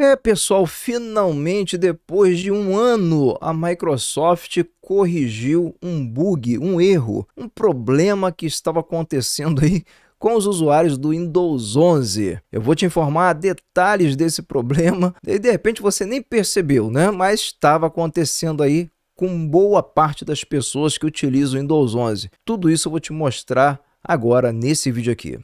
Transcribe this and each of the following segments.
É, pessoal, finalmente depois de um ano, a Microsoft corrigiu um bug, um erro, um problema que estava acontecendo aí com os usuários do Windows 11. Eu vou te informar detalhes desse problema. E de repente você nem percebeu, né? Mas estava acontecendo aí com boa parte das pessoas que utilizam o Windows 11. Tudo isso eu vou te mostrar agora nesse vídeo aqui.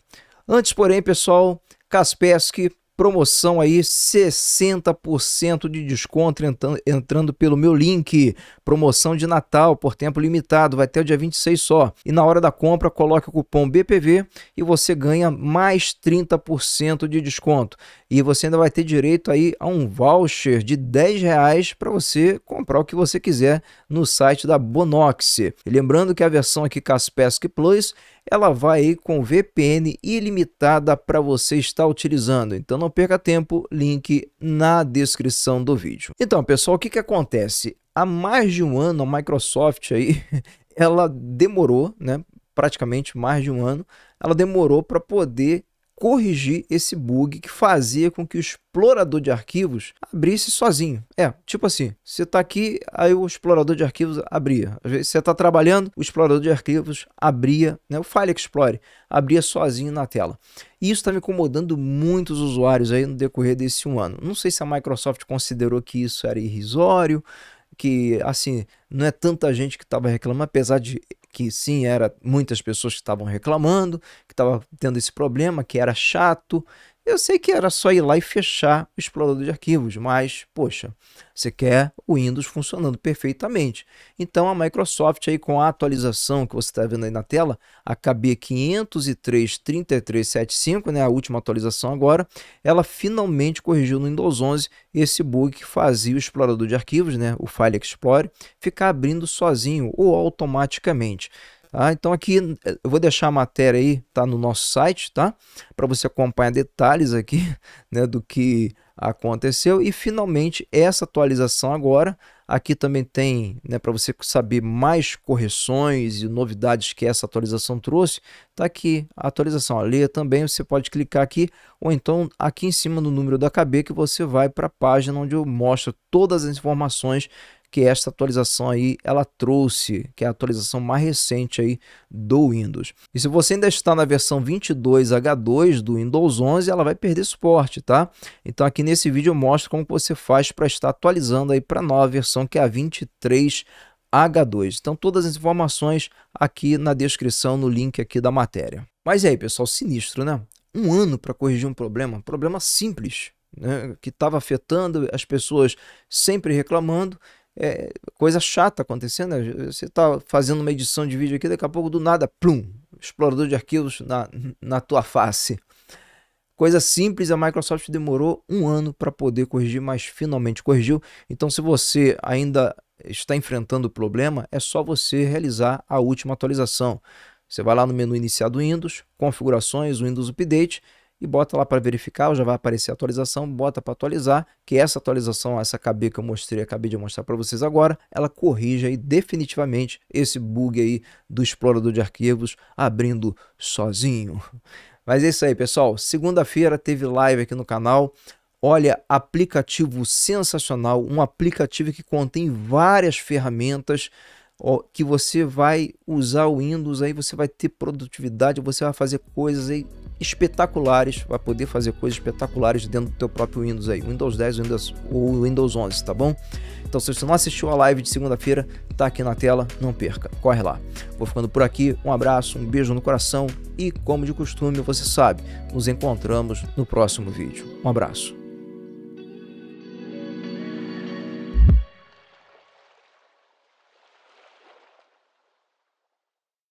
Antes, porém, pessoal, Kaspersky promoção aí 60% de desconto entrando, entrando pelo meu link, promoção de Natal por tempo limitado, vai até o dia 26 só. E na hora da compra, coloque o cupom BPV e você ganha mais 30% de desconto. E você ainda vai ter direito aí a um voucher de 10 reais para você comprar o que você quiser no site da Bonox. lembrando que a versão aqui Kaspersky Plus ela vai aí com VPN ilimitada para você estar utilizando. Então não perca tempo, link na descrição do vídeo. Então pessoal, o que, que acontece? Há mais de um ano a Microsoft aí, ela demorou, né? praticamente mais de um ano, ela demorou para poder corrigir esse bug que fazia com que o explorador de arquivos abrisse sozinho. É, tipo assim, você está aqui, aí o explorador de arquivos abria. Às vezes você está trabalhando, o explorador de arquivos abria, né, o File Explorer abria sozinho na tela. E isso está me incomodando muitos usuários aí no decorrer desse um ano. Não sei se a Microsoft considerou que isso era irrisório, que assim não é tanta gente que estava reclamando, apesar de que sim, era muitas pessoas que estavam reclamando, que estava tendo esse problema, que era chato, eu sei que era só ir lá e fechar o explorador de arquivos, mas, poxa, você quer o Windows funcionando perfeitamente. Então a Microsoft aí com a atualização que você está vendo aí na tela, a KB 5033375 né, a última atualização agora, ela finalmente corrigiu no Windows 11 esse bug que fazia o explorador de arquivos, né, o File Explorer, ficar abrindo sozinho ou automaticamente. Ah, então aqui eu vou deixar a matéria aí, tá no nosso site, tá? Para você acompanhar detalhes aqui, né, do que aconteceu e finalmente essa atualização agora aqui também tem né para você saber mais correções e novidades que essa atualização trouxe tá aqui a atualização a leia também você pode clicar aqui ou então aqui em cima no número da KB que você vai para a página onde eu mostro todas as informações que esta atualização aí ela trouxe, que é a atualização mais recente aí do Windows. E se você ainda está na versão 22H2 do Windows 11, ela vai perder suporte, tá? Então aqui nesse vídeo eu mostro como você faz para estar atualizando aí para a nova versão que é a 23 H2. Então todas as informações aqui na descrição, no link aqui da matéria. Mas e aí, pessoal, sinistro, né? Um ano para corrigir um problema, problema simples, né? que estava afetando as pessoas sempre reclamando é, coisa chata acontecendo. Né? Você está fazendo uma edição de vídeo aqui, daqui a pouco do nada, plum, explorador de arquivos na, na tua face. Coisa simples, a Microsoft demorou um ano para poder corrigir, mas finalmente corrigiu. Então, se você ainda está enfrentando o problema, é só você realizar a última atualização. Você vai lá no menu Iniciado do Windows, configurações, Windows Update, e bota lá para verificar, já vai aparecer a atualização, bota para atualizar, que essa atualização, essa KB que eu mostrei, acabei de mostrar para vocês agora, ela corrige aí definitivamente esse bug aí do explorador de arquivos abrindo sozinho. Mas é isso aí, pessoal. Segunda-feira teve live aqui no canal. Olha, aplicativo sensacional, um aplicativo que contém várias ferramentas que você vai usar o Windows, aí você vai ter produtividade, você vai fazer coisas aí espetaculares, vai poder fazer coisas espetaculares dentro do teu próprio Windows aí, Windows 10 Windows, ou Windows 11, tá bom? Então se você não assistiu a live de segunda-feira, tá aqui na tela, não perca, corre lá. Vou ficando por aqui, um abraço, um beijo no coração e como de costume você sabe, nos encontramos no próximo vídeo. Um abraço.